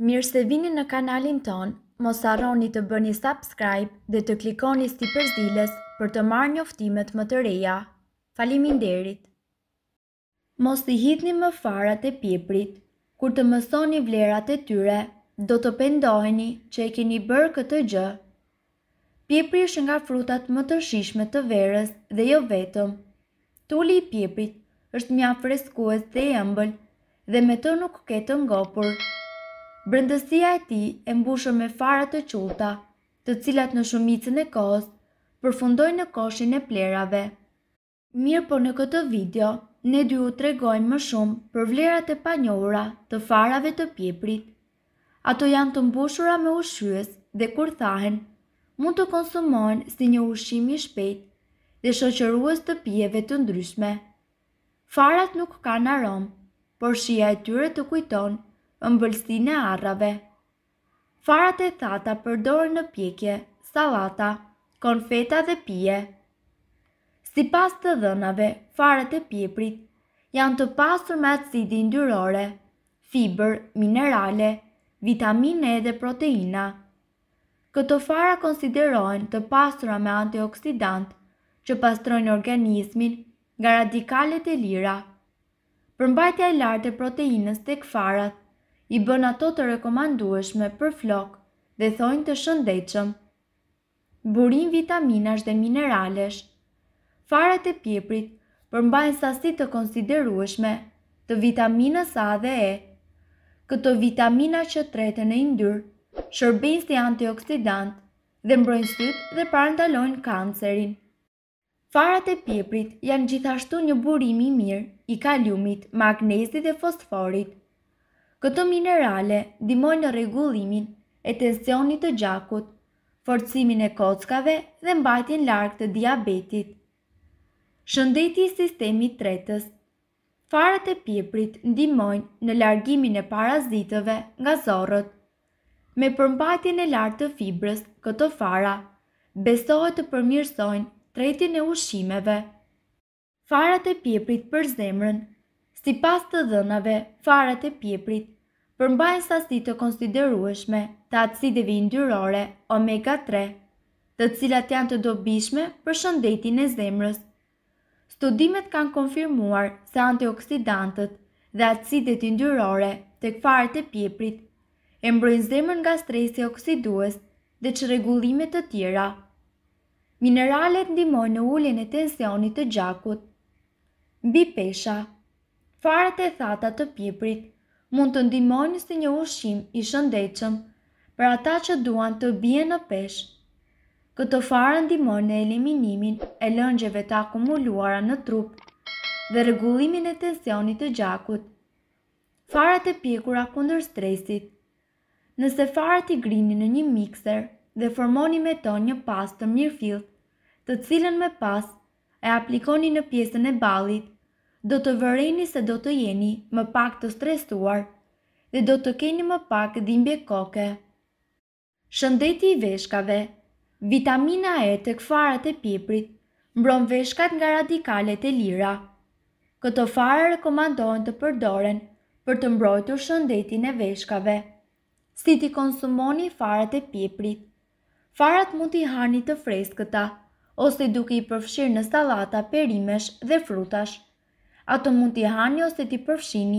Mirë se vini në kanalin ton, mos arroni të bëni subscribe dhe të klikoni sti përzdiles për të marrë një oftimet më të reja. Falimin derit! Mos të hitni më farat e pjeprit, kur të mësoni vlerat e tyre, do të pendoheni që e keni bërë këtë gjë. Pjepri është nga frutat më të shishme të verës dhe jo vetëm. Tulli i pjeprit është mja freskuet dhe jëmbël dhe me të nuk ketë ngopur. Brendësia e ti e mbushur me farat të qulta, të cilat në shumicën e kohës përfundojnë në koshin e plerave. Mirë po në këtë video, ne dy u tregojmë më shumë për vlerat e panjohura të farave të pjeprit. Ato janë të mbushura me ushqyes dhe kur thahen, mund të konsumojnë si një ushqim i shpejt dhe shoqërues të pijeve të ndryshme. Farat nuk kanë aromë, por shija e tyre të kujton ëmbëlsin e arrave. Farat e thata përdorë në pjekje, salata, konfeta dhe pije. Si pas të dhënave, farat e pjeprit janë të pasur me acidi ndyrore, fiber, minerale, vitamine dhe proteina. Këto fara konsiderojnë të pasura me antioksidant që pastrojnë organizmin nga radikalet e lira. Përmbajtja e lartë e proteinës të këfarat i bën ato të rekomandueshme për flokë dhe thojnë të shëndechëm. Burin vitaminash dhe mineralesh Farat e pjeprit përmbajnë sasi të konsiderueshme të vitaminës A dhe E. Këto vitamina që tretën e ndyrë, shërbejnë si antioksidant dhe mbrojnë syt dhe parandalojnë kancerin. Farat e pjeprit janë gjithashtu një burimi mirë i kaliumit, magnezit dhe fosforit. Këto minerale dimojnë në regullimin e tensionit të gjakut, forcimin e kockave dhe mbajtjen lark të diabetit. Shëndeti i sistemi tretës Farët e pjeprit ndimojnë në largimin e parazitëve nga zorët. Me përmbajtjen e lartë të fibrës, këto fara besohet të përmirësojnë tretjen e ushqimeve. Farat e pjeprit për zemrën si pas të dhënave, farët e pjeprit, përmbajnë sasi të konsiderueshme të acideve indyrore omega 3, të cilat janë të dobishme për shëndetin e zemrës. Studimet kanë konfirmuar se antioksidantët dhe acidet indyrore të këfarët e pjeprit e mbrojnë zemrën nga stresi oksidues dhe që regullimet të tjera. Mineralet ndimojnë në ullin e tensionit të gjakut. Bi pesha, Farët e thata të pjeprit mund të ndimoj si një ushim i shëndechëm për ata që duan të bje në pesh. Këto farë ndimoj në eliminimin e lëngjeve të akumuluara në trup dhe regullimin e tensionit të gjakut. Farët e pjekura kundër stresit Nëse farët i grini në një mikser dhe formoni me ton një pas të mjërfil të cilën me pas e aplikoni në pjesën e balit do të vëreni se do të jeni më pak të stresuar dhe do të keni më pak dhimbje koke. Shëndeti i veshkave, vitamina E të këfarat e piprit, mbron veshkat nga radikalet e lira. Këto fare rekomandohen të përdoren për të mbrojtur shëndetin e veshkave. Si ti konsumoni farat e piprit. Farat mund t'i hani të freskëta, ose duke i përfshirë në salata, perimesh dhe frutash ato mund t'i hani ose t'i përfshini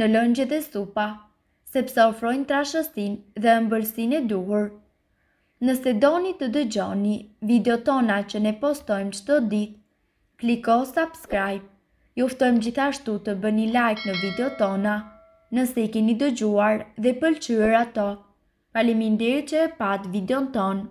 në lëngjet e supa, sepse ofrojnë trashëstin dhe mbërsin e duhur. Nëse doni të dëgjoni video tona që ne postojmë qdo dit, kliko subscribe. Juftojmë gjithashtu të bëni like në video tona, nëse i keni dëgjuar dhe pëlqyër ato. Faleminderit që e pat videon tonë.